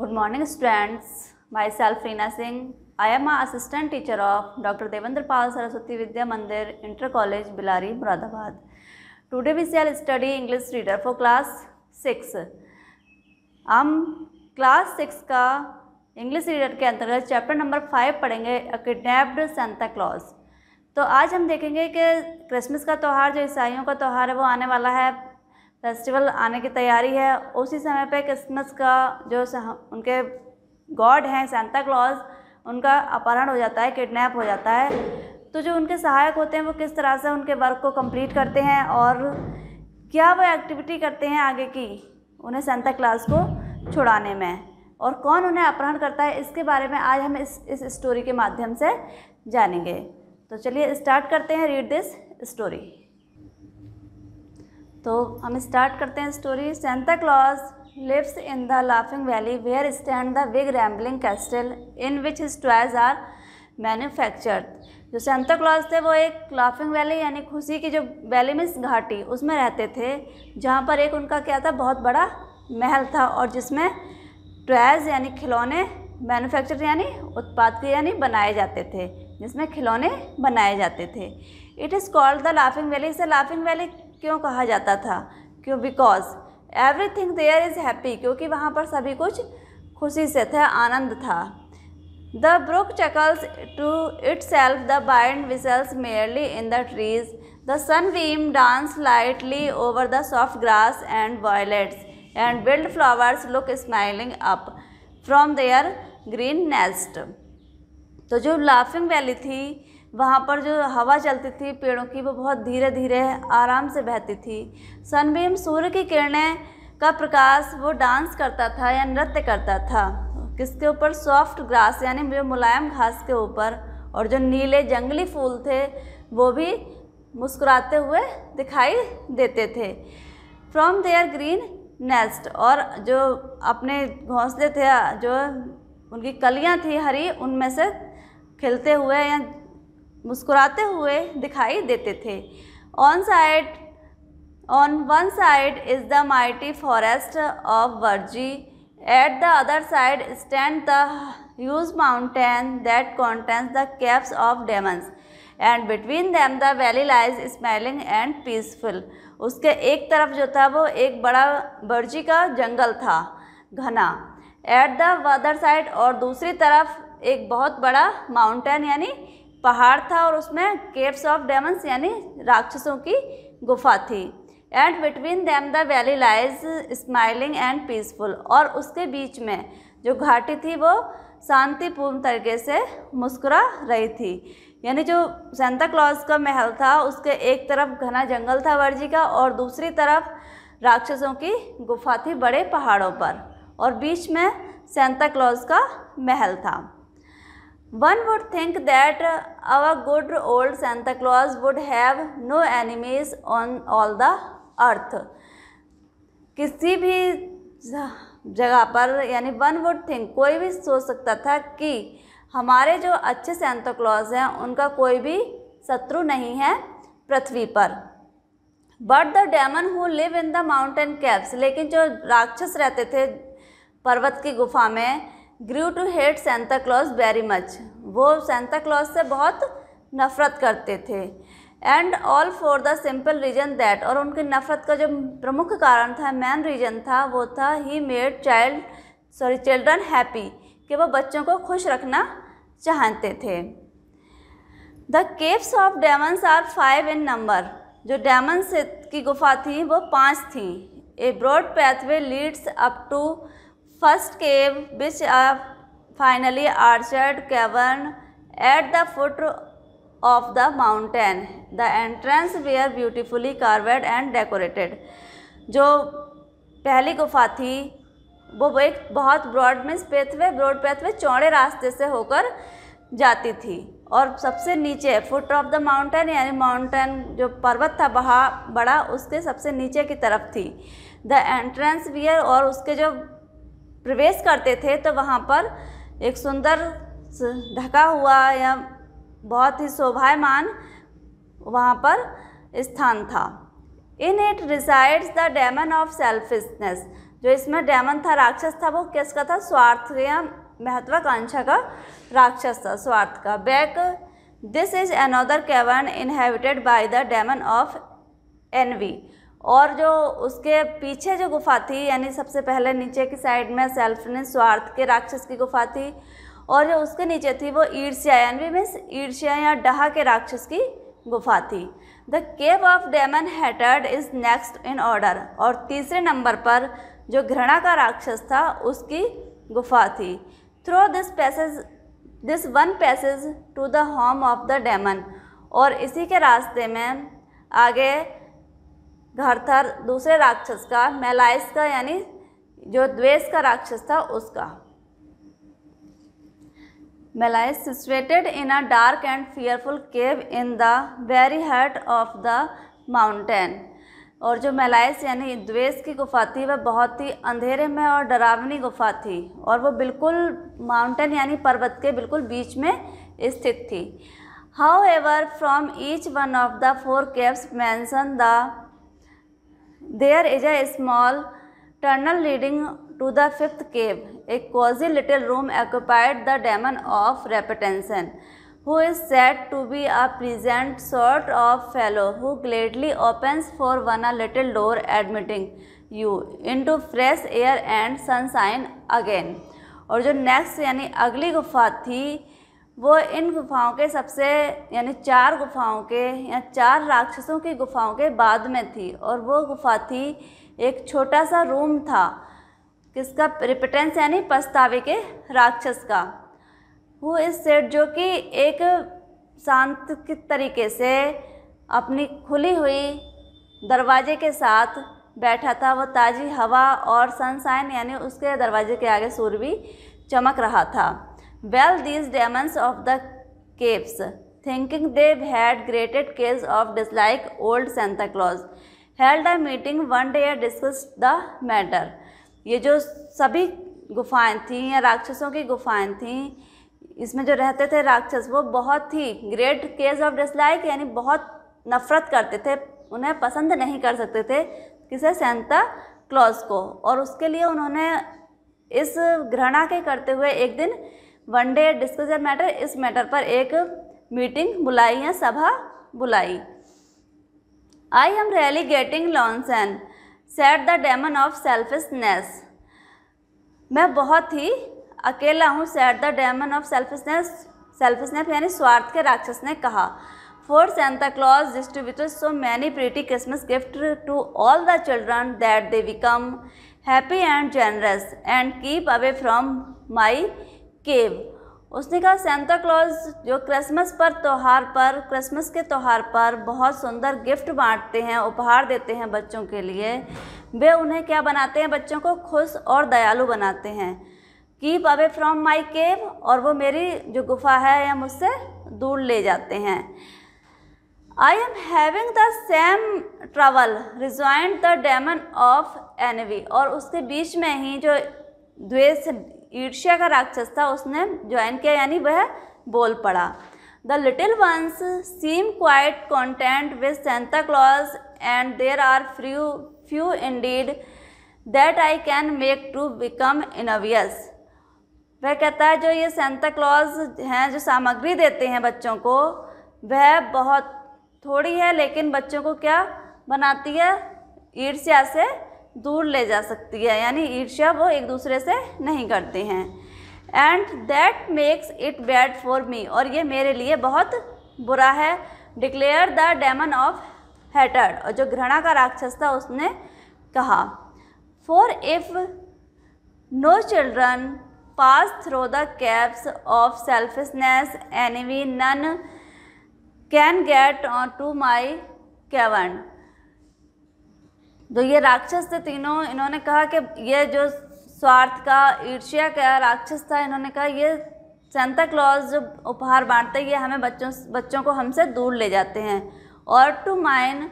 Good morning students myself Reena Singh I am I assistant teacher of doctor Devendra Pal Saraswati Vidya Mandir inter college Bilari Moradabad today we shall study English reader for class six हम class six का English reader के अंतर्गत chapter number five पढ़ेंगे kidnapped Santa Claus तो आज हम देखेंगे कि क्रिसमस का त्यौहार जो ईसाइयों का त्यौहार है वो आने वाला है फेस्टिवल आने की तैयारी है उसी समय पे क्रिसमस का जो उनके गॉड हैं सेंता क्लॉज उनका अपहरण हो जाता है किडनैप हो जाता है तो जो उनके सहायक होते हैं वो किस तरह से उनके वर्क को कंप्लीट करते हैं और क्या वो एक्टिविटी करते हैं आगे की उन्हें सेंता क्लॉज को छुड़ाने में और कौन उन्हें अपहरण करता है इसके बारे में आज हम इस इस स्टोरी के माध्यम से जानेंगे तो चलिए स्टार्ट करते हैं रीड दिस स्टोरी तो हम स्टार्ट करते हैं story Santa Claus lives in the laughing valley where stand the big rambling castle in which his toys are manufactured जो सेंता क्लॉज थे वो एक लाफिंग वैली यानी खुशी की जो वैली मीन्स घाटी उसमें रहते थे जहाँ पर एक उनका क्या था बहुत बड़ा महल था और जिसमें टॉयज यानी खिलौने मैन्युफैक्चर यानी उत्पाद के यानी बनाए जाते थे जिसमें खिलौने बनाए जाते थे it is called the laughing valley इसे लाफिंग वैली क्यों कहा जाता था क्यों because everything there is happy क्योंकि वहाँ पर सभी कुछ खुशी से था आनंद था the brook chuckles to itself the wind whistles merrily in the trees the sun beam dance lightly over the soft grass and violets and wild flowers look smiling up from their green nest तो जो laughing valley थी वहाँ पर जो हवा चलती थी पेड़ों की वो बहुत धीरे धीरे आराम से बहती थी सनबीम सूर्य की किरणें का प्रकाश वो डांस करता था या नृत्य करता था किसके ऊपर सॉफ्ट ग्रास यानी मुलायम घास के ऊपर और जो नीले जंगली फूल थे वो भी मुस्कुराते हुए दिखाई देते थे फ्रॉम देयर ग्रीन नेस्ट और जो अपने घोंसले थे जो उनकी कलियां थी हरी उनमें से खिलते हुए या मुस्कुराते हुए दिखाई देते थे on side on one side is the mighty forest of Burzee at the other side stand the huge mountain that contains the caves of demons and between them the valley lies smiling and peaceful उसके एक तरफ जो था वो एक बड़ा बर्जी का जंगल था घना एट द अदर साइड और दूसरी तरफ एक बहुत बड़ा माउंटेन यानी पहाड़ था और उसमें केव्स ऑफ डेमंस यानी राक्षसों की गुफा थी and between them the valley lies smiling and peaceful और उसके बीच में जो घाटी थी वो शांतिपूर्ण तरीके से मुस्कुरा रही थी यानी जो सेंता क्लॉज का महल था उसके एक तरफ घना जंगल था वर्जी का और दूसरी तरफ राक्षसों की गुफा थी बड़े पहाड़ों पर और बीच में सेंता क्लॉज का महल था one would think that our good old Santa Claus would have no enemies on all the earth किसी भी जगह पर यानी वन वुड थिंक कोई भी सोच सकता था कि हमारे जो अच्छे सेंता क्लॉज हैं उनका कोई भी शत्रु नहीं है पृथ्वी पर but the demon who live in the mountain caves लेकिन जो राक्षस रहते थे पर्वत की गुफा में grew to hate Santa Claus very much वो सेंता क्लॉज से बहुत नफ़रत करते थे and all for the simple reason that और उनकी नफ़रत का जो प्रमुख कारण था मेन रीजन था वो था he made child sorry children happy कि वो बच्चों को खुश रखना चाहते थे the caves of demons are five in number जो डेमंस की गुफा थी वो पांच थी a broad pathway leads up to first cave which finely arched cavern at the foot of the mountain the entrance were beautifully carved and decorated जो पहली गुफा थी वो एक बहुत ब्रॉड मीन्स पेथवे ब्रॉड पेथवे चौड़े रास्ते से होकर जाती थी और सबसे नीचे फुट ऑफ द माउंटेन यानी माउंटेन जो पर्वत था बहा बड़ा उसके सबसे नीचे की तरफ थी द एंट्रेंस वियर और उसके जो प्रवेश करते थे तो वहाँ पर एक सुंदर ढका हुआ या बहुत ही शोभामान वहाँ पर स्थान था in it resides the demon of selfishness जो इसमें डैमन था राक्षस था वो किसका था स्वार्थ या महत्वाकांक्षा का राक्षस था स्वार्थ का back this is another cavern inhabited by the demon of envy और जो उसके पीछे जो गुफा थी यानी सबसे पहले नीचे की साइड में सेल्फ ने स्वार्थ के राक्षस की गुफा थी और जो उसके नीचे थी वो ईर्ष्या यानी मीन्स ईर्ष्या या डहा के राक्षस की गुफा थी the cave of demon hatred is next in order और तीसरे नंबर पर जो घृणा का राक्षस था उसकी गुफा थी through this passage this one passage to the home of the demon और इसी के रास्ते में आगे धरथर दूसरे राक्षस का मेलाइस का यानी जो द्वेष का राक्षस था उसका malice situated in a dark and fearful cave in the very heart of the mountain और जो मेलाइस यानी द्वेष की गुफा थी वह बहुत ही अंधेरे में और डरावनी गुफा थी और वो बिल्कुल माउंटेन यानी पर्वत के बिल्कुल बीच में स्थित थी however from each one of the four caves mentioned the there is a small tunnel leading to the fifth cave a cosy little room occupied the demon of repentance who is said to be a pleasant sort of fellow who gladly opens for one a little door admitting you into fresh air and sunshine again और जो next यानी अगली गुफा थी वो इन गुफाओं के सबसे यानी चार गुफाओं के या चार राक्षसों की गुफाओं के बाद में थी और वो गुफा थी एक छोटा सा रूम था किसका रिपिटेंस यानी पछतावे के राक्षस का वो इस सेठ जो कि एक शांत के तरीके से अपनी खुली हुई दरवाजे के साथ बैठा था वो ताज़ी हवा और सनसाइन यानी उसके दरवाजे के आगे सूर्य भी चमक रहा था well these demons of the caves thinking they had greater case of dislike old santa claus held a meeting one day and discussed the matter ये जो सभी गुफाएं थी या राक्षसों की गुफाएं थी इसमें जो रहते थे राक्षस वो बहुत ही ग्रेट केस ऑफ डिसलाइक यानी बहुत नफ़रत करते थे उन्हें पसंद नहीं कर सकते थे किसे सेंता क्लॉज को और उसके लिए उन्होंने इस घृणा के करते हुए एक दिन वनडे डिस्कशन मैटर इस मैटर पर एक मीटिंग बुलाई या सभा बुलाई I am really getting lonesome and said the demon of selfishness मैं बहुत ही अकेला हूँ said the demon of selfishness selfishness यानी स्वार्थ के राक्षस ने कहा for Santa Claus distributor so many pretty Christmas gift to all the children that they become happy and generous and keep away from my cave उसने कहा Santa clause जो Christmas पर त्यौहार पर क्रिसमस के त्यौहार पर बहुत सुंदर गिफ्ट बांटते हैं उपहार देते हैं बच्चों के लिए वे उन्हें क्या बनाते हैं बच्चों को खुश और दयालु बनाते हैं keep away from my cave और वो मेरी जो गुफा है या मुझसे दूर ले जाते हैं I am having the same trouble rejoined the demon of envy और उसके बीच में ही जो द्वेष ईर्ष्या का राक्षस था उसने ज्वाइन किया यानी वह बोल पड़ा the little ones seem quite content with Santa Claus and there are few few indeed that I can make to become envious वह कहता है जो ये सेंता क्लॉज हैं जो सामग्री देते हैं बच्चों को वह बहुत थोड़ी है लेकिन बच्चों को क्या बनाती है ईर्ष्या से दूर ले जा सकती है यानी ईर्ष्या वो एक दूसरे से नहीं करते हैं and that makes it bad for me और ये मेरे लिए बहुत बुरा है declare the demon of hatred और जो घृणा का राक्षस था उसने कहा for if no children pass through the caves of selfishness we none can get on to my cavern जो तो ये राक्षस थे तीनों इन्होंने कहा कि ये जो स्वार्थ का ईर्ष्या का राक्षस था इन्होंने कहा ये सेंता क्लॉज जो उपहार बांटते ये हमें बच्चों बच्चों को हमसे दूर ले जाते हैं और to mine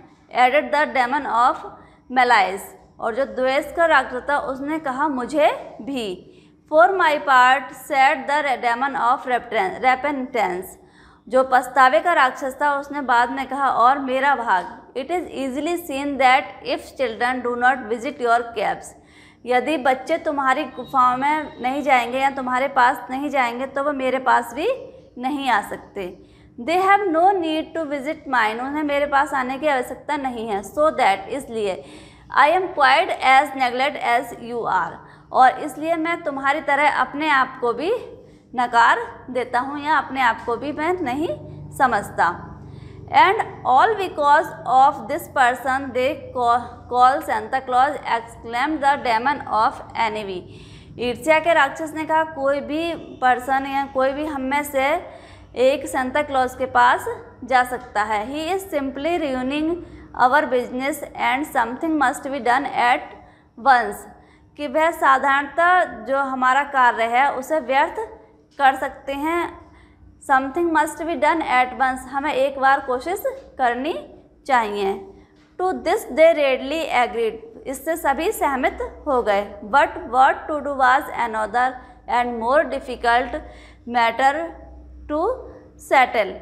added the demon of malice और जो द्वेष का राक्षस था उसने कहा मुझे भी for my part said the demon of repentance जो पछतावे का राक्षस था उसने बाद में कहा और मेरा भाग it is easily seen that if children do not visit your caves यदि बच्चे तुम्हारी गुफाओं में नहीं जाएंगे या तुम्हारे पास नहीं जाएंगे तो वह मेरे पास भी नहीं आ सकते they have no need to visit mine उन्हें मेरे पास आने की आवश्यकता नहीं है सो दैट इसलिए I am quite as neglect as you are और इसलिए मैं तुम्हारी तरह अपने आप को भी नकार देता हूँ या अपने आप को भी मैं नहीं समझता and all because of this person they call Santa Claus exclaim the the of of ईर्ष्या के राक्षस ने कहा कोई भी पर्सन या कोई भी हम में से एक सेंता क्लॉज के पास जा सकता है he is simply ruining our business and something must be done at once कि वह साधारणतः जो हमारा कार्य है उसे व्यर्थ कर सकते हैं something must be done at once हमें एक बार कोशिश करनी चाहिए to this they readily agreed इससे सभी सहमत हो गए but what to do was another and more difficult matter to settle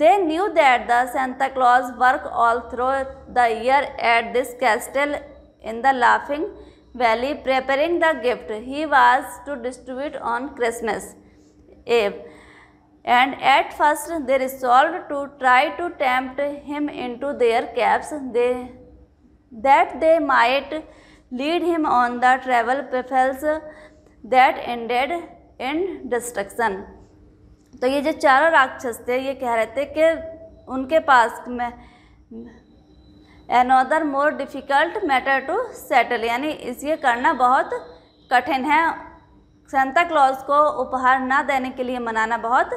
they knew that the Santa Claus work all through the year at this castle in the laughing valley preparing the gift he was to distribute on Christmas Eve and at first they resolve to try to tempt him into their caves they that they might lead him on the travel pitfalls that ended in destruction तो ये जो चारों राक्षस थे ये कह रहे थे कि उनके पास में another more difficult matter to settle यानी इसे करना बहुत कठिन है सेंता क्लॉज को उपहार ना देने के लिए मनाना बहुत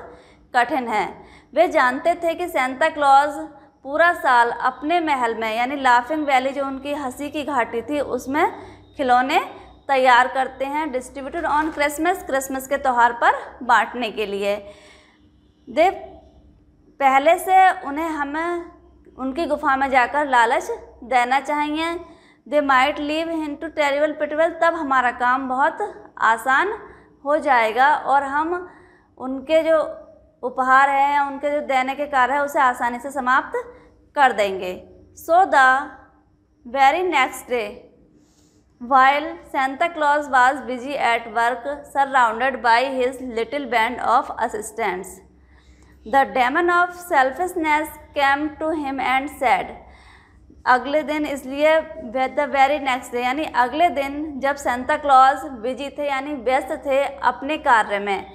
कठिन है वे जानते थे कि सेंता क्लॉज पूरा साल अपने महल में यानी लाफिंग वैली जो उनकी हंसी की घाटी थी उसमें खिलौने तैयार करते हैं डिस्ट्रीब्यूटेड ऑन क्रिसमस क्रिसमस के त्यौहार पर बांटने के लिए दे पहले से उन्हें हमें उनकी गुफा में जाकर लालच देना चाहिए they might leave into terrible pitfall तब हमारा काम बहुत आसान हो जाएगा और हम उनके जो उपहार हैं उनके जो देने के कार्य है उसे आसानी से समाप्त कर देंगे so the very next day while Santa Claus was busy at work surrounded by his little band of assistants the demon of selfishness came to him and said अगले दिन इसलिए द वेरी नेक्स्ट डे यानी अगले दिन जब Santa clause busy थे यानी व्यस्त थे अपने कार्य में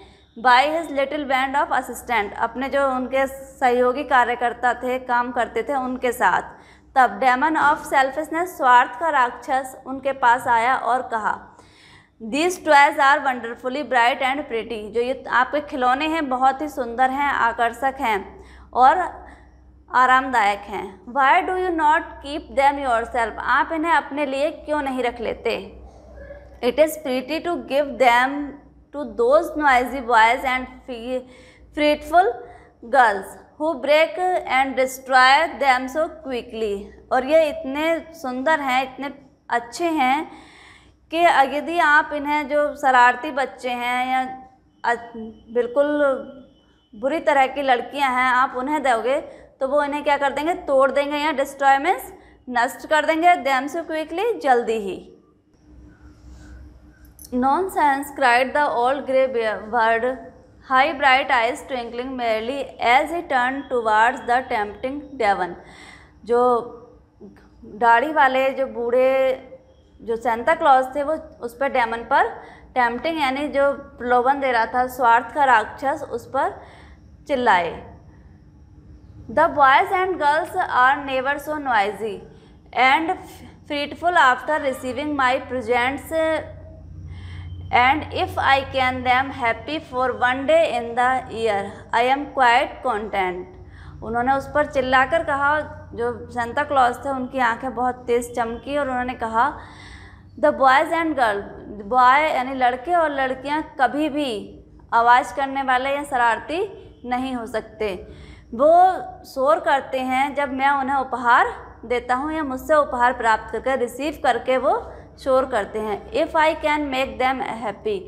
by his little band of assistant अपने जो उनके सहयोगी कार्यकर्ता थे काम करते थे उनके साथ तब डेमन ऑफ ने स्वार्थ का राक्षस उनके पास आया और कहा these toys are wonderfully bright and pretty जो ये आपके खिलौने हैं बहुत ही सुंदर हैं आकर्षक हैं और आरामदायक हैं why do you not keep them yourself आप इन्हें अपने लिए क्यों नहीं रख लेते it is pretty to give them to those noisy boys and fretful girls who break and destroy them so quickly और ये इतने सुंदर हैं इतने अच्छे हैं कि यदि आप इन्हें जो शरारती बच्चे हैं या बिल्कुल बुरी तरह की लड़कियां हैं आप उन्हें दोगे तो वो इन्हें क्या कर देंगे तोड़ देंगे या डिस्ट्रॉय मीन्स नष्ट कर देंगे दैम से क्विकली जल्दी ही nonsense cried the old greybeard high bright eyes twinkling merrily as a turn towards the tempting demon जो दाढ़ी वाले जो बूढ़े जो सेंता क्लॉज थे वो उस पर डेमन पर टेम्पटिंग यानी जो प्रलोभन दे रहा था स्वार्थ का राक्षस उस पर चिल्लाए the boys and girls are never so noisy and fretful after receiving my presents and if I can them happy for one day in the year I am quite content उन्होंने उस पर चिल्लाकर कहा जो सेंता क्लॉज थे उनकी आंखें बहुत तेज़ चमकी और उन्होंने कहा the boys and girl boy यानी लड़के और लड़कियां कभी भी आवाज़ करने वाले या शरारती नहीं हो सकते वो शोर करते हैं जब मैं उन्हें उपहार देता हूँ या मुझसे उपहार प्राप्त करके रिसीव करके वो शोर करते हैं if I can make them happy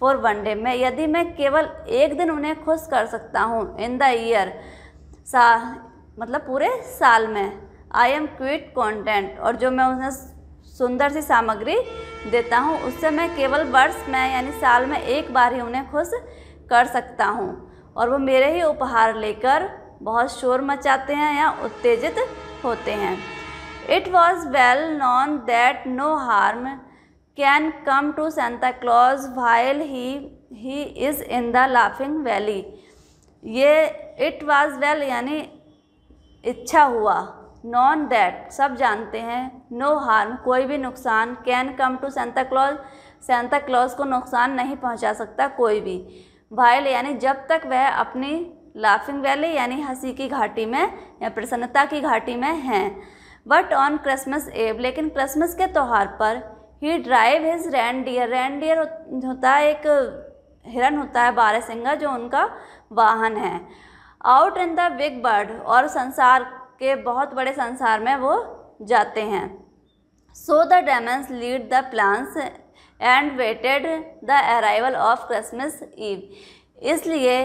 for one day में यदि मैं केवल एक दिन उन्हें खुश कर सकता हूँ इन द ईयर सा मतलब पूरे साल में आई एम क्विट कॉन्टेंट और जो मैं उन्हें सुंदर सी सामग्री देता हूँ उससे मैं केवल वर्ष में यानी साल में एक बार ही उन्हें खुश कर सकता हूँ और वो मेरे ही उपहार लेकर बहुत शोर मचाते हैं या उत्तेजित होते हैं it was well known that no harm can come to Santa Claus while he he is in the laughing valley ये इट वॉज़ वेल यानी इच्छा हुआ नॉन दैट सब जानते हैं नो हार्म कोई भी नुकसान can come to Santa Claus Santa Claus को नुकसान नहीं पहुंचा सकता कोई भी वाइल यानी जब तक वह अपनी लाफिंग वैली यानी हंसी की घाटी में या प्रसन्नता की घाटी में हैं बट ऑन क्रिसमस एव लेकिन क्रिसमस के त्यौहार पर he drive his reindeer reindeer होता है एक हिरन होता है बारह सिंगा जो उनका वाहन है out in the big world और संसार के बहुत बड़े संसार में वो जाते हैं so the demons lead the plans and waited the arrival of Christmas Eve इसलिए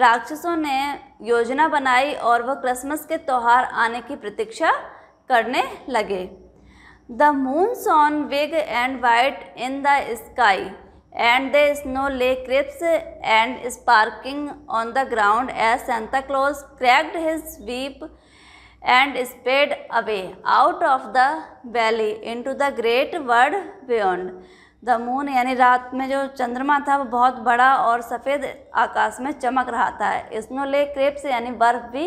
राक्षसों ने योजना बनाई और वह क्रिसमस के त्यौहार आने की प्रतीक्षा करने लगे the moon shone big and white in the sky and the snow lay crisp and sparking on the ground as Santa Claus cracked his whip and sped away out of the valley into the great world beyond the moon यानी रात में जो चंद्रमा था वो बहुत बड़ा और सफ़ेद आकाश में चमक रहा था स्नो ले क्रेप्स यानी बर्फ़ भी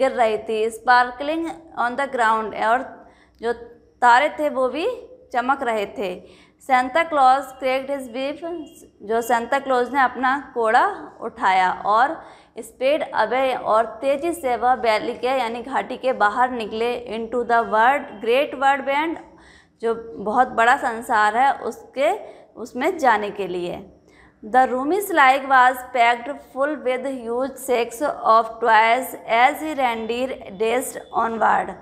गिर रही थी स्पार्कलिंग ऑन द ग्राउंड और जो तारे थे वो भी चमक रहे थे Santa Claus cracked his whip जो सेंता क्लॉज ने अपना कोड़ा उठाया और स्पेड अवे और तेज़ी से वह बैली के यानी घाटी के बाहर निकले into the world great world beyond जो बहुत बड़ा संसार है उसके उसमें जाने के लिए the room is like was packed full with huge sacks of toys as he dashed onward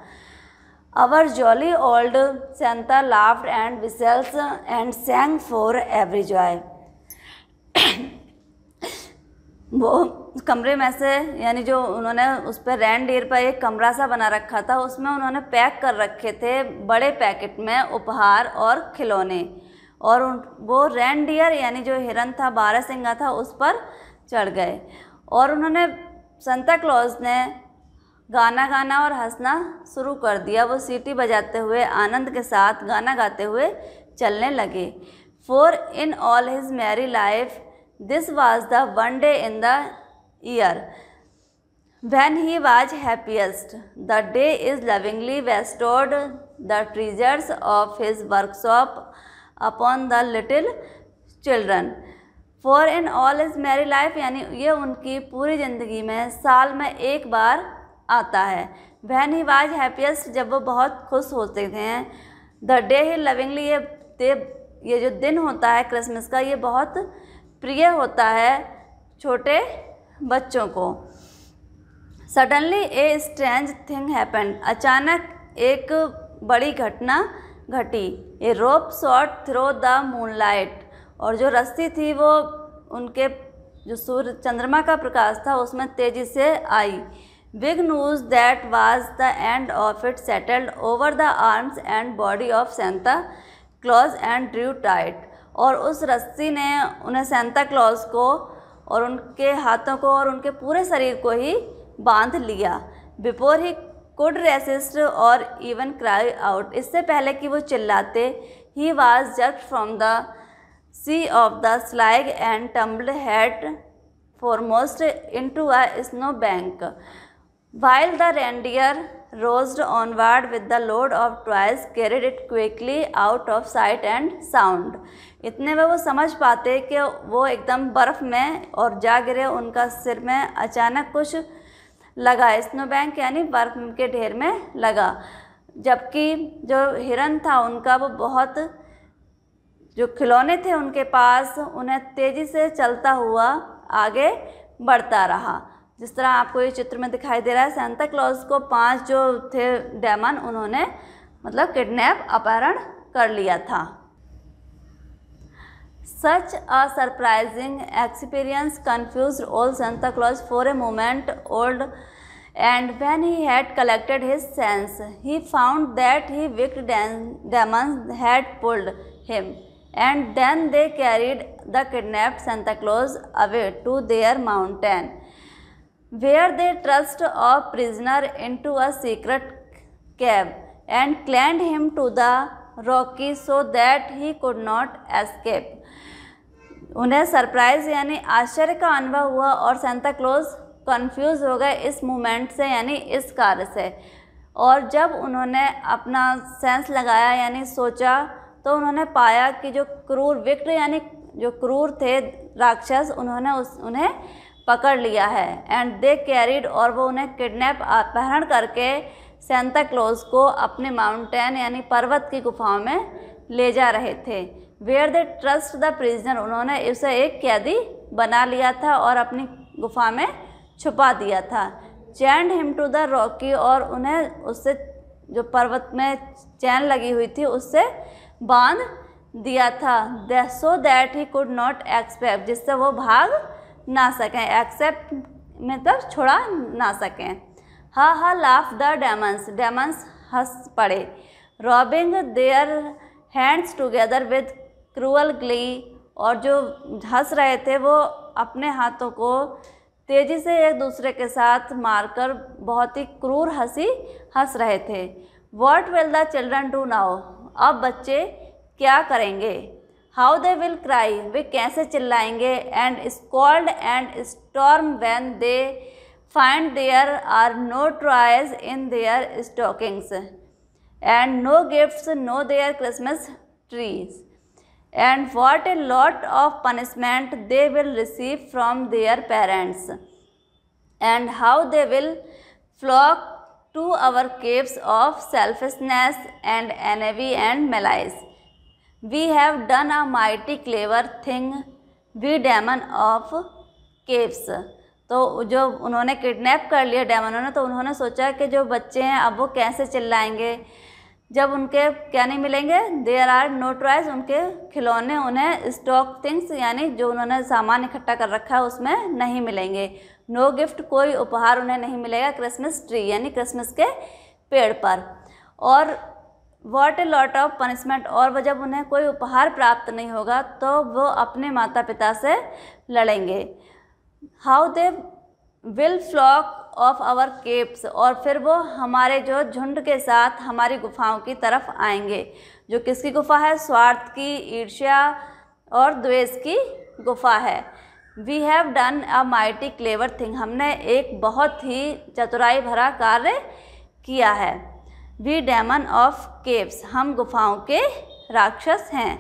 our jolly old Santa laughed and whistles and sang for every joy वो कमरे में से यानी जो उन्होंने उस पर रैनडेर पर एक कमरा सा बना रखा था उसमें उन्होंने पैक कर रखे थे बड़े पैकेट में उपहार और खिलौने और वो रैनडियर यानी जो हिरन था बारह सिंगा था उस पर चढ़ गए और उन्होंने संता क्लॉज ने गाना गाना और हंसना शुरू कर दिया वो सीटी बजाते हुए आनंद के साथ गाना गाते हुए चलने लगे for in all his merry life this was the one day in the year when he was happiest the day is lovingly वेस्टोर्ड the treasures of his workshop upon the little children for in all is merry life यानी ये उनकी पूरी ज़िंदगी में साल में एक बार आता है वैन ही वॉज हैप्पीएस्ट जब वो बहुत खुश होते थे द डे ही लविंगली ये ये जो दिन होता है क्रिसमस का ये बहुत प्रिय होता है छोटे बच्चों को suddenly a strange thing happen अचानक एक बड़ी घटना घटी a rope shot through the moonlight और जो रस्सी थी वो उनके जो सूर्य चंद्रमा का प्रकाश था उसमें तेज़ी से a big noose that was the end of it settled over the arms and body of Santa Claus and drew tight और उस रस्सी ने उन्हें सेंता क्लॉज को और उनके हाथों को और उनके पूरे शरीर को ही बांध लिया before he could resist or even cry out इससे पहले कि वो चिल्लाते he was just from the seat of the sleigh and tumble head foremost into a snow bank while the reindeer on onward with the load of toys carried it quickly out of sight and sound इतने में वो समझ पाते कि वो एकदम बर्फ़ में और जा गिरे उनका सिर में अचानक कुछ लगा स्नो बैंक यानी बर्फ़ के ढेर में लगा जबकि जो हिरन था उनका वो बहुत जो खिलौने थे उनके पास उन्हें तेज़ी से चलता हुआ आगे बढ़ता रहा जिस तरह आपको ये चित्र में दिखाई दे रहा है सेंता क्लॉज को पांच जो थे डैमन उन्होंने मतलब किडनैप अपहरण कर लिया था such a surprising experience confused old Santa Claus for a moment old and when he had collected his sense he found that he wicked demon had pulled him and then they carried the kidnap Santa Claus away to their mountain they thrust of prisoner into a secret cave and chained him to the rocky so that he could not escape उन्हें surprise यानी आश्चर्य का अनुभव हुआ और Santa close confuse हो गए इस मोमेंट से यानी इस कार्य से और जब उन्होंने अपना सेंस लगाया यानी सोचा तो उन्होंने पाया कि जो क्रूर विक्ट यानी जो क्रूर थे राक्षस उन्होंने उस उन्हें पकड़ लिया है एंड दे कैरिड और वो उन्हें किडनैप अपहरण करके सेंता क्लोज को अपने माउंटेन यानी पर्वत की गुफाओं में ले जा रहे थे where they thrust the prisoner उन्होंने उसे एक कैदी बना लिया था और अपनी गुफा में छुपा दिया था chained him to the rocky और उन्हें उससे जो पर्वत में चैन लगी हुई थी उससे बांध दिया था so that he could not expect जिससे वो भाग ना सकें एक्सेप्ट मतलब छोड़ा ना सकें हा हा लाफ द डेमंस डेमंस हंस पड़े rubbing their hands together with cruel glee और जो हंस रहे थे वो अपने हाथों को तेज़ी से एक दूसरे के साथ मारकर बहुत ही क्रूर हंसी हंस रहे थे what will the children do now अब बच्चे क्या करेंगे how they will cry वे कैसे चिल्लाएंगे and scold and storm when they find there are no toys in their stockings and no gifts no their Christmas trees and what a lot of punishment they will receive from their parents and how they will flock to our caves of selfishness and envy and malice. We have done a mighty clever thing we demon of caves तो जो उन्होंने kidnap कर लिया डैमनों ने तो उन्होंने सोचा कि जो बच्चे हैं अब वो कैसे चिल्लाएंगे जब उनके क्या नहीं मिलेंगे देयर आर नो ट्राइज उनके खिलौने उन्हें स्टॉक थिंग्स यानी जो उन्होंने सामान इकट्ठा कर रखा है उसमें नहीं मिलेंगे नो no गिफ्ट कोई उपहार उन्हें नहीं मिलेगा क्रिसमस ट्री यानी क्रिसमस के पेड़ पर और what a lot of punishment और वह जब उन्हें कोई उपहार प्राप्त नहीं होगा तो वो अपने माता पिता से लड़ेंगे how they will flock of our caves और फिर वो हमारे जो झुंड के साथ हमारी गुफाओं की तरफ आएंगे जो किसकी गुफा है स्वार्थ की ईर्ष्या और द्वेष की गुफा है we have done a mighty clever thing हमने एक बहुत ही चतुराई भरा कार्य किया है वी डैमन ऑफ केव्स हम गुफाओं के राक्षस हैं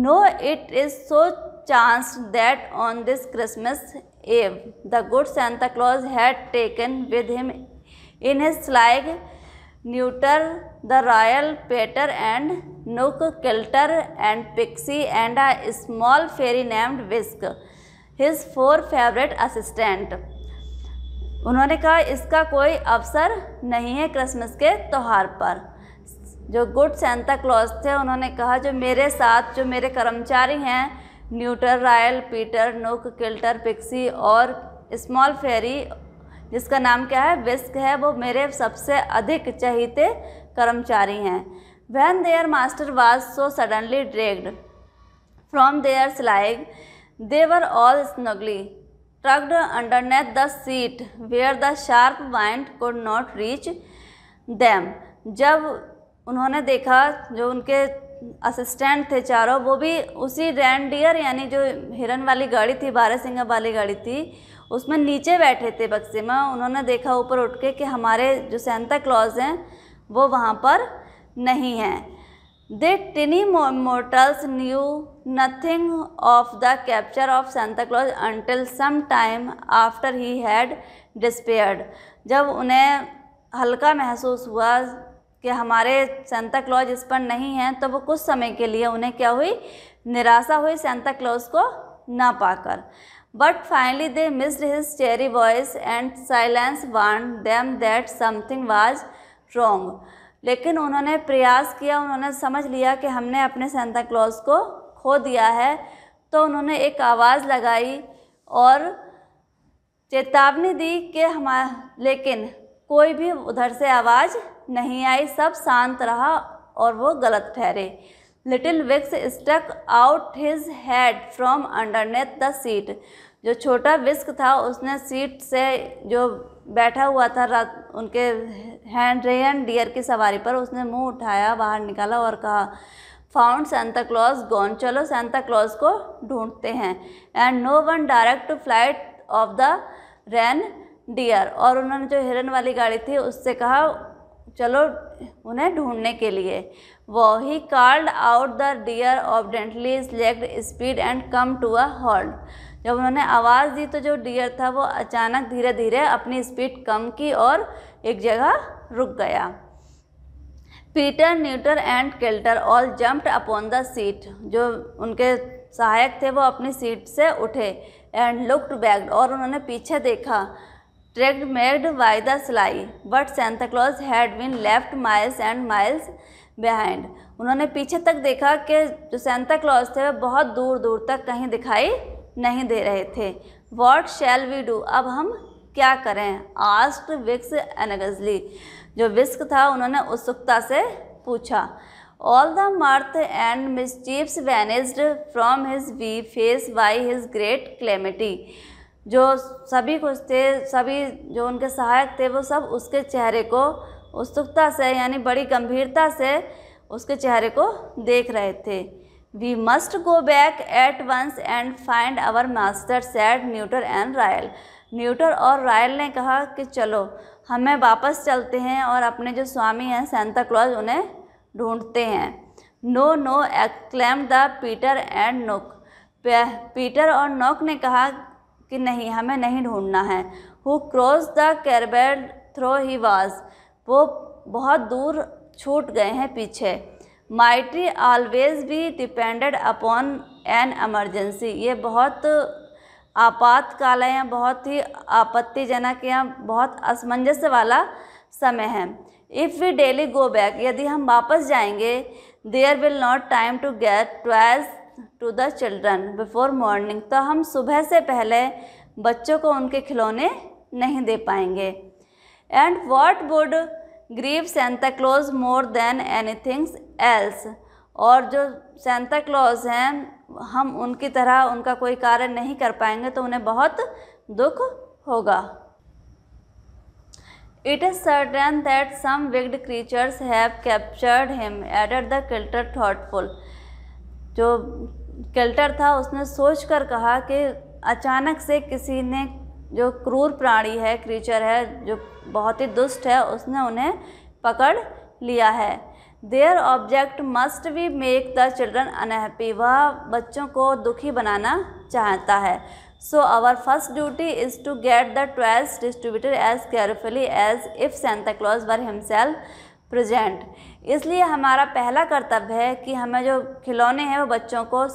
no it is so chance that on this Christmas Eve the good Santa Claus had taken with him in his sleigh Nuter the Royal Peter and Knook Kilter and Pixie and a small fairy named Wisk his four favourite assistant उन्होंने कहा इसका कोई अवसर नहीं है Christmas के त्यौहार पर जो गुड सेंता क्लॉज थे उन्होंने कहा जो मेरे साथ जो मेरे कर्मचारी हैं Nuter Royal Peter Knook Kilter Pixie और स्मॉल फेरी जिसका नाम क्या है विस्क है वो मेरे सबसे अधिक चहीते कर्मचारी हैं when their master was so suddenly dragged from their sleigh they were all snugly tucked underneath the seat where the sharp wind could not reach them. जब उन्होंने देखा जो उनके असिस्टेंट थे चारों वो भी उसी रैंडियर यानी जो हिरन वाली गाड़ी थी बारह सिंगा वाली गाड़ी थी उसमें नीचे बैठे थे बक्से में उन्होंने देखा ऊपर उठ के कि हमारे जो सेंता क्लॉज हैं वो वहाँ पर नहीं हैं The tiny mortals knew nothing of the capture of Santa Claus until some time after he had disappeared. जब उन्हें हल्का महसूस हुआ कि हमारे सेंता क्लॉज इस पर नहीं हैं तो वो कुछ समय के लिए उन्हें क्या हुई निराशा हुई सेंता क्लॉज को ना पाकर but finally they missed his cheery voice and silence वन them that something was wrong लेकिन उन्होंने प्रयास किया उन्होंने समझ लिया कि हमने अपने सांता क्लॉज को खो दिया है तो उन्होंने एक आवाज़ लगाई और चेतावनी दी कि हमारा लेकिन कोई भी उधर से आवाज़ नहीं आई सब शांत रहा और वो गलत ठहरे लिटिल विक्स stuck out his head from underneath the seat जो छोटा विस्क था उसने सीट से जो बैठा हुआ था रात उनके हैंड रेहन डियर की सवारी पर उसने मुंह उठाया बाहर निकाला और कहा फाउंड सेंता क्लॉज गॉन चलो सेंता क्लॉज को ढूंढते हैं and no one direct flight of the reindeer और उन्होंने जो हिरन वाली गाड़ी थी उससे कहा चलो उन्हें ढूंढने के लिए वो he called out the deer obediently is speed and come to a halt जब उन्होंने आवाज़ दी तो जो डियर था वो अचानक धीरे धीरे अपनी स्पीड कम की और एक जगह रुक गया Peter Nuter and Kilter all jumped upon the seat जो उनके सहायक थे वो अपनी सीट से उठे एंड लुक्ड बैग और उन्होंने पीछे देखा tracked made by the sleigh but Santa Claus had been left miles and miles behind उन्होंने पीछे तक देखा कि जो सेंता क्लॉज थे वह बहुत दूर दूर तक कहीं दिखाई नहीं दे रहे थे वॉट शैल वी डू अब हम क्या करें आस्ट विक्स एनगजली जो विस्क था उन्होंने उत्सुकता से पूछा all the mirth and mischief vanished from his wee face by his great calamity जो सभी कुछ थे सभी जो उनके सहायक थे वो सब उसके चेहरे को उत्सुकता से यानी बड़ी गंभीरता से उसके चेहरे को देख रहे थे we must go back at once and find our master said Nuter and Royal Nuter और रायल ने कहा कि चलो हमें वापस चलते हैं और अपने जो स्वामी हैं सेंता क्लॉज उन्हें ढूंढते हैं no no exclaim the Peter and Knook Peter और नोक ने कहा कि नहीं हमें नहीं ढूंढना है who cross the crabbed though he was वो बहुत दूर छूट गए हैं पीछे माइटी ऑलवेज भी डिपेंडेड अपॉन एन एमरजेंसी ये बहुत आपातकाल है या बहुत ही आपत्तिजनक या बहुत असमंजस वाला समय है if we delay go back यदि हम वापस जाएंगे there will not time to get toys to the children before morning तो हम सुबह से पहले बच्चों को उनके खिलौने नहीं दे पाएंगे and what would grieve Santa Claus more than any things else और जो सेंता क्लॉज हैं हम उनकी तरह उनका कोई कार्य नहीं कर पाएंगे तो उन्हें बहुत दुख होगा it is certain that some wicked creatures have captured him added the kilter thoughtful जो किल्टर था उसने सोच कर कहा कि अचानक से किसी ने जो क्रूर प्राणी है क्रीचर है जो बहुत ही दुष्ट है उसने उन्हें पकड़ लिया है their object must we make the children unhappy वह बच्चों को दुखी बनाना चाहता है so our first duty is to get the toys distributed as carefully as if Santa Claus were himself present इसलिए हमारा पहला कर्तव्य है कि हमें जो खिलौने हैं वो बच्चों को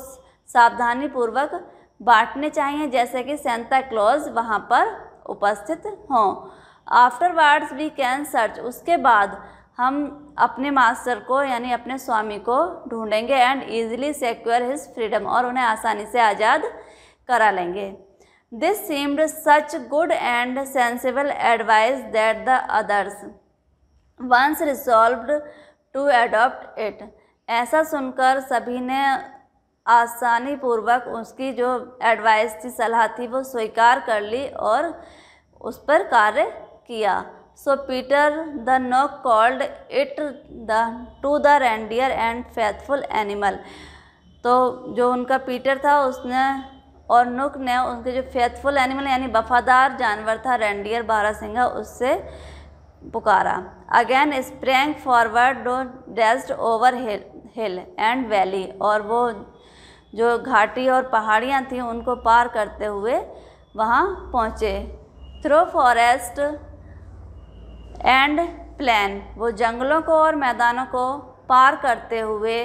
सावधानी पूर्वक बांटने चाहिए जैसे कि सेंता क्लॉज वहाँ पर उपस्थित हों afterwards we can search उसके बाद हम अपने मास्टर को यानी अपने स्वामी को ढूंढेंगे and easily secure his freedom और उन्हें आसानी से आज़ाद करा लेंगे this seemed such good and sensible advice that the others once resolved to adopt it ऐसा सुनकर सभी ने आसानी पूर्वक उसकी जो एडवाइस थी सलाह थी वो स्वीकार कर ली और उस पर कार्य किया so Peter the Knock called it the to the reindeer and faithful animal तो जो उनका पीटर था उसने और नुक ने उनके जो फेथफुल एनिमल यानी वफादार जानवर था रेंडियर बारा सिंह उससे पुकारा again sprang forward dashed over hill hill and valley और वो जो घाटी और पहाड़ियाँ थीं उनको पार करते हुए वहाँ पहुँचे थ्रो फॉरेस्ट एंड प्लान वो जंगलों को और मैदानों को पार करते हुए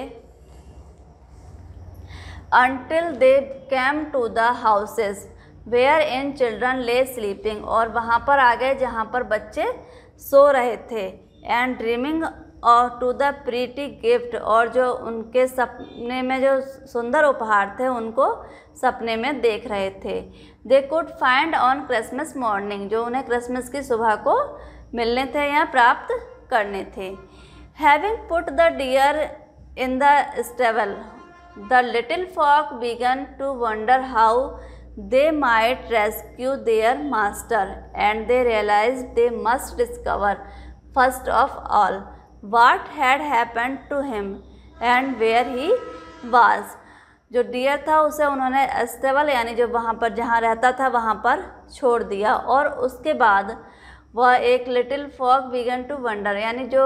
until they came to the houses where in children lay sleeping और वहाँ पर आ गए जहाँ पर बच्चे सो रहे थे एंड ड्रीमिंग और टू द प्रीटी गिफ्ट और जो उनके सपने में जो सुंदर उपहार थे उनको सपने में देख रहे थे they could find on Christmas morning जो उन्हें क्रिसमस की सुबह को मिलने थे या प्राप्त करने थे having put the deer in the stable the little folk began to wonder how they might rescue their master and they realise they must discover first of all what had happen to him and where he was जो deer था उसे उन्होंने stable यानी जो वहाँ पर जहाँ रहता था वहाँ पर छोड़ दिया और उसके बाद वह एक little folk began to wonder यानी जो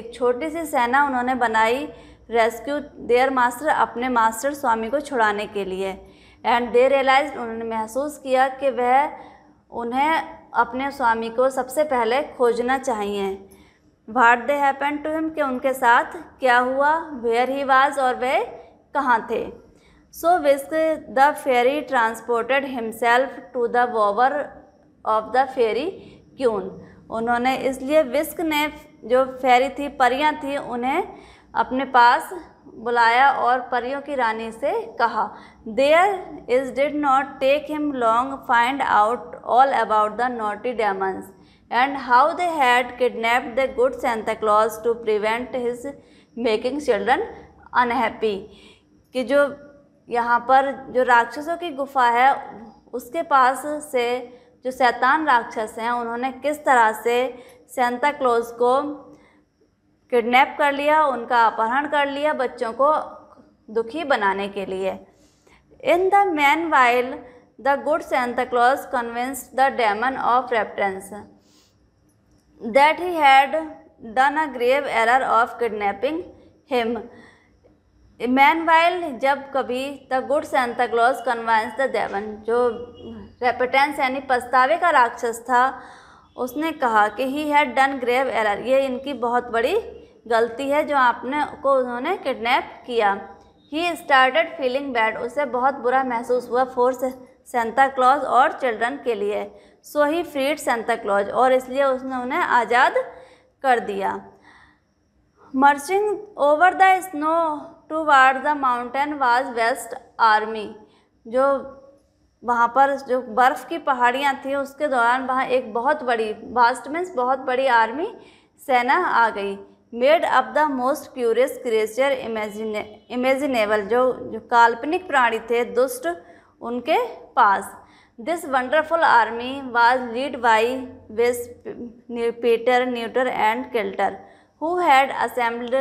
एक छोटी सी सेना उन्होंने बनाई रेस्क्यू देयर मास्टर अपने मास्टर स्वामी को छुड़ाने के लिए एंड दे रियलाइज उन्होंने महसूस किया कि वह उन्हें अपने स्वामी को सबसे पहले खोजना चाहिए what they happen to him कि उनके साथ क्या हुआ वेयर ही वाज और वे कहाँ थे so Wisk the fairy transported himself to the bower of the fairy क्यों उन्होंने इसलिए विस्क ने जो फेरी थी परियां थी उन्हें अपने पास बुलाया और परियों की रानी से कहा there is did not take him long find out all about the naughty demons and how they had kidnap the good Santa Claus to prevent his making children unhappy कि जो यहाँ पर जो राक्षसों की गुफा है उसके पास से जो शैतान राक्षस हैं उन्होंने किस तरह से सेंता क्लोज को किडनैप कर लिया उनका अपहरण कर लिया बच्चों को दुखी बनाने के लिए in the meanwhile the good Santa Claus convinced the demon of repentance that he had done a grave error of kidnapping him meanwhile जब कभी the good Santa Claus convinced the demon जो repentance यानी पछतावे का राक्षस था उसने कहा कि he had done grave error ये इनकी बहुत बड़ी गलती है जो आपने को उन्होंने किडनैप किया ही स्टार्टेड फीलिंग बैड उसे बहुत बुरा महसूस हुआ फोर सेंता क्लॉज और चिल्ड्रन के लिए so he freed Santa Claus और इसलिए उसने उन्हें आज़ाद कर दिया marching over the snow toward the mountain was vast army जो वहाँ पर जो बर्फ़ की पहाड़ियाँ थी उसके दौरान वहाँ एक बहुत बड़ी वास्ट मीन्स बहुत बड़ी आर्मी सेना आ गई made up the most curious creature imagine imaginable जो जो काल्पनिक प्राणी थे दुष्ट उनके पास this wonderful army was led by Wisk Peter Nuter and Kilter who had assembled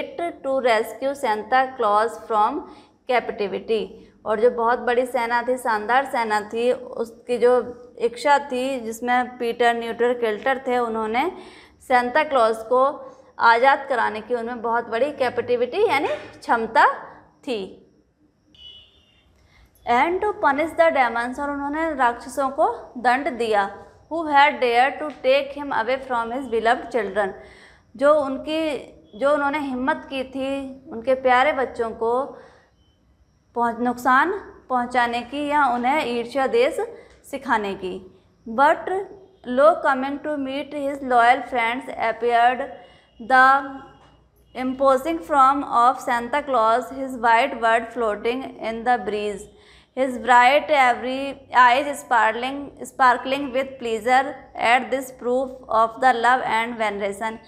it to rescue Santa Claus from captivity और जो बहुत बड़ी सेना थी शानदार सेना थी उसकी जो इच्छा थी जिसमें पीटर न्यूटर केल्टर थे उन्होंने सेंता क्लॉज को आज़ाद कराने की उनमें बहुत बड़ी कैपेटिविटी यानी क्षमता थी and to punish the demons और उन्होंने राक्षसों को दंड दिया who had dare to take him away from his beloved children जो उनकी जो उन्होंने हिम्मत की थी उनके प्यारे बच्चों को पहुँच नुकसान पहुँचाने की या उन्हें ईर्ष्या देश सिखाने की but lo coming to meet his loyal friends appeared the imposing from of Santa Claus his white beard floating in the breeze his bright every eyes sparkling sparkling with pleasure at this proof of the love and veneration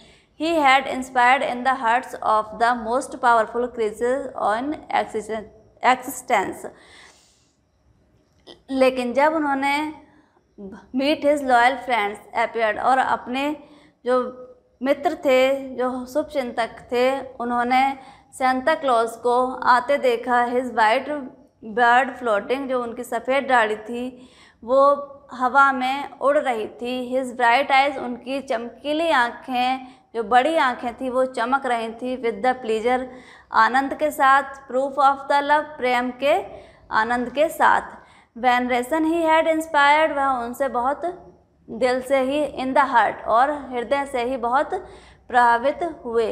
he had inspired in the hearts of the most powerful creatures on accident existence लेकिन जब उन्होंने meet his loyal friends appeared और अपने जो मित्र थे जो शुभ चिंतक थे उन्होंने सेंता क्लॉज को आते देखा हिज वाइट बर्ड फ्लोटिंग जो उनकी सफ़ेद डाढ़ी थी वो हवा में उड़ रही थी हिज ब्राइट आइज उनकी चमकीली आँखें जो बड़ी आँखें थी वो चमक रही थी विद द प्लीजर आनंद के साथ प्रूफ ऑफ द लव प्रेम के आनंद के साथ वैनरेसन ही हैड इंस्पायर्ड वह उनसे बहुत दिल से ही इन द हार्ट और हृदय से ही बहुत प्रभावित हुए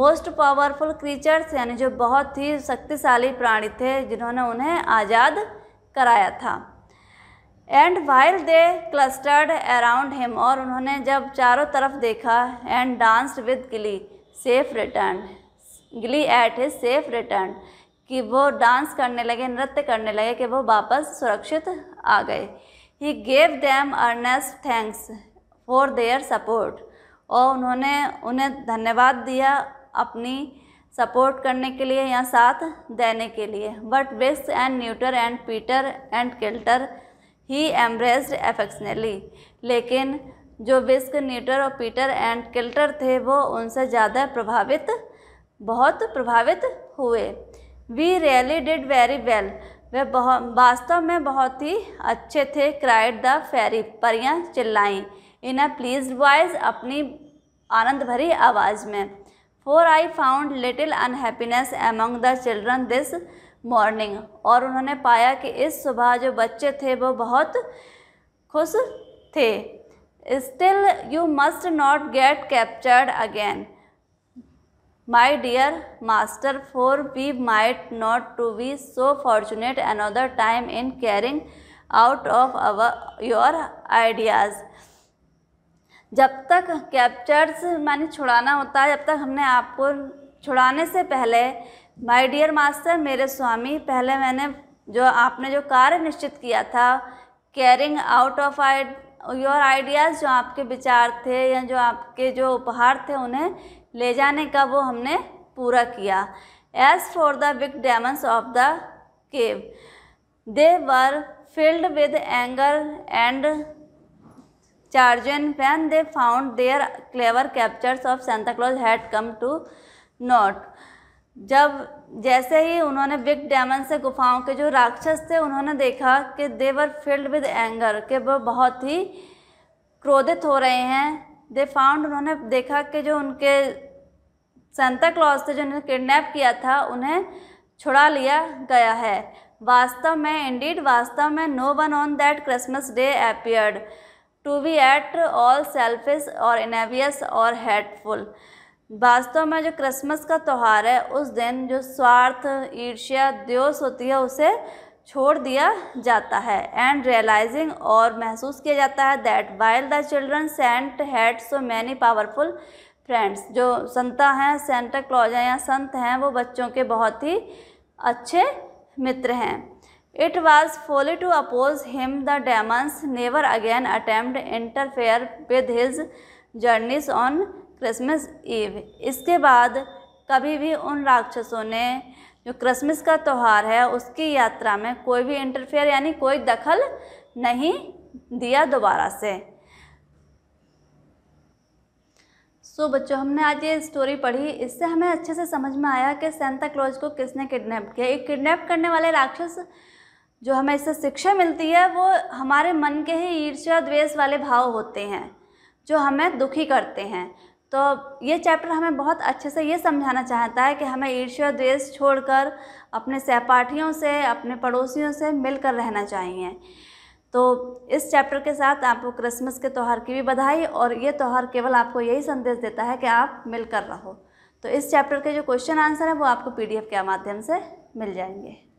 मोस्ट पावरफुल क्रीचर्स यानी जो बहुत ही शक्तिशाली प्राणी थे जिन्होंने उन्हें आज़ाद कराया था and while they clustered around him और उन्होंने जब चारों तरफ देखा and dance with glee safe return glee at his safe return कि वो डांस करने लगे नृत्य करने लगे कि वो वापस सुरक्षित आ गए he gave them earnest thanks for their support और उन्होंने उन्हें धन्यवाद दिया अपनी सपोर्ट करने के लिए या साथ देने के लिए but Wisk and Nuter and Peter and Kilter he embraced affectionately लेकिन जो विस्क न्यूटर और पीटर एंड किल्टर थे वो उनसे ज़्यादा प्रभावित बहुत प्रभावित हुए we really did very well वे बहुत वास्तव में बहुत ही अच्छे थे क्राइड द फेरी परियाँ चिल्लाईं इन अ प्लीज वॉइस अपनी आनंद भरी आवाज़ में for I found little unhappiness among the children this morning और उन्होंने पाया कि इस सुबह जो बच्चे थे वो बहुत खुश थे still you must not get captured again my dear master for we might not to be so fortunate another time in carrying out of our your ideas जब तक कैप्चर्स मैंने छुड़ाना होता है जब तक हमने आपको छुड़ाने से पहले माई डियर मास्टर मेरे स्वामी पहले मैंने जो आपने जो कार्य निश्चित किया था carrying out of I your ideas जो आपके विचार थे या जो आपके जो उपहार थे उन्हें ले जाने का वो हमने पूरा किया as for the big demons of the cave they were filled with anger and chagrin pan they found their clever captures of Santa Claus had come to naught. जब जैसे ही उन्होंने बिग डैमन से गुफाओं के जो राक्षस थे उन्होंने देखा कि देवर फील्ड विद एंगर के वो बहुत ही क्रोधित हो रहे हैं दे फाउंड उन्होंने देखा कि जो उनके सेंता क्लॉज थे जो उन्हें किडनैप किया था उन्हें छुड़ा लिया गया है वास्तव में इंडीड वास्तव में no one on that Christmas day appeared to be at all selfish और इनेवियस और हेटफुल वास्तव में जो क्रिसमस का त्यौहार है उस दिन जो स्वार्थ ईर्ष्या द्योस होती है उसे छोड़ दिया जाता है एंड रियलाइजिंग और महसूस किया जाता है that while the children saint had so many powerful friends जो संता हैं सेंटा क्लॉज या संत हैं वो बच्चों के बहुत ही अच्छे मित्र हैं it was folly to oppose him the demons never again attempt interfere with his journeys on Christmas Eve इसके बाद कभी भी उन राक्षसों ने जो क्रिसमस का त्यौहार है उसकी यात्रा में कोई भी इंटरफेयर यानी कोई दखल नहीं दिया दोबारा से सो so, बच्चों हमने आज ये स्टोरी पढ़ी इससे हमें अच्छे से समझ में आया कि सेंता क्लॉज को किसने किडनैप किया ये किडनैप करने वाले राक्षस जो हमें इससे शिक्षा मिलती है वो हमारे मन के ही ईर्ष्या द्वेष वाले भाव होते हैं जो हमें दुखी करते हैं तो ये चैप्टर हमें बहुत अच्छे से ये समझाना चाहता है कि हमें ईर्ष्या द्वेष छोड़कर अपने सहपाठियों से अपने पड़ोसियों से मिलकर रहना चाहिए तो इस चैप्टर के साथ आपको क्रिसमस के त्यौहार की भी बधाई और ये त्यौहार केवल आपको यही संदेश देता है कि आप मिलकर रहो तो इस चैप्टर के जो क्वेश्चन आंसर है वो आपको पीडीएफ के माध्यम से मिल जाएंगे